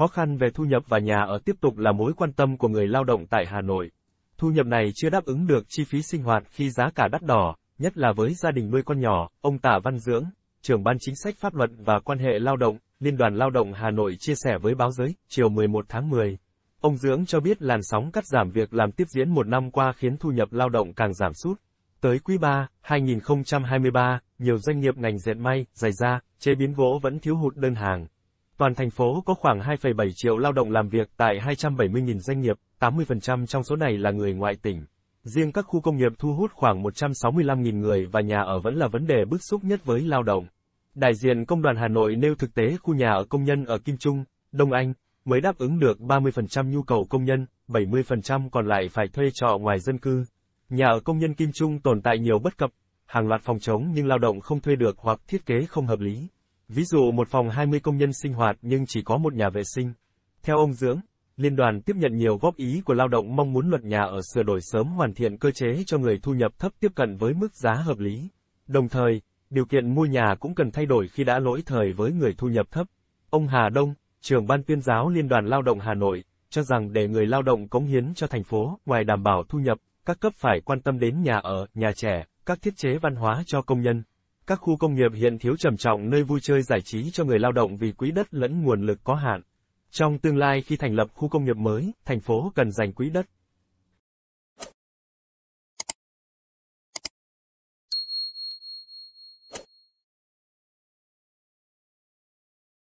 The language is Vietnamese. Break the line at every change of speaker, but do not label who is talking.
Khó khăn về thu nhập và nhà ở tiếp tục là mối quan tâm của người lao động tại Hà Nội. Thu nhập này chưa đáp ứng được chi phí sinh hoạt khi giá cả đắt đỏ, nhất là với gia đình nuôi con nhỏ, ông Tạ Văn Dưỡng, trưởng ban chính sách pháp luật và quan hệ lao động, Liên đoàn Lao động Hà Nội chia sẻ với báo giới, chiều 11 tháng 10. Ông Dưỡng cho biết làn sóng cắt giảm việc làm tiếp diễn một năm qua khiến thu nhập lao động càng giảm sút. Tới quý 3, 2023, nhiều doanh nghiệp ngành dệt may, giày da, chế biến gỗ vẫn thiếu hụt đơn hàng. Toàn thành phố có khoảng 2,7 triệu lao động làm việc tại 270.000 doanh nghiệp, 80% trong số này là người ngoại tỉnh. Riêng các khu công nghiệp thu hút khoảng 165.000 người và nhà ở vẫn là vấn đề bức xúc nhất với lao động. Đại diện Công đoàn Hà Nội nêu thực tế khu nhà ở công nhân ở Kim Trung, Đông Anh, mới đáp ứng được 30% nhu cầu công nhân, 70% còn lại phải thuê trọ ngoài dân cư. Nhà ở công nhân Kim Trung tồn tại nhiều bất cập, hàng loạt phòng trống nhưng lao động không thuê được hoặc thiết kế không hợp lý. Ví dụ một phòng 20 công nhân sinh hoạt nhưng chỉ có một nhà vệ sinh. Theo ông Dưỡng, Liên đoàn tiếp nhận nhiều góp ý của lao động mong muốn luật nhà ở sửa đổi sớm hoàn thiện cơ chế cho người thu nhập thấp tiếp cận với mức giá hợp lý. Đồng thời, điều kiện mua nhà cũng cần thay đổi khi đã lỗi thời với người thu nhập thấp. Ông Hà Đông, trưởng ban tuyên giáo Liên đoàn Lao động Hà Nội, cho rằng để người lao động cống hiến cho thành phố, ngoài đảm bảo thu nhập, các cấp phải quan tâm đến nhà ở, nhà trẻ, các thiết chế văn hóa cho công nhân các khu công nghiệp hiện thiếu trầm trọng nơi vui chơi giải trí cho người lao động vì quỹ đất lẫn nguồn lực có hạn. Trong tương lai khi thành lập khu công nghiệp mới, thành phố cần dành quỹ đất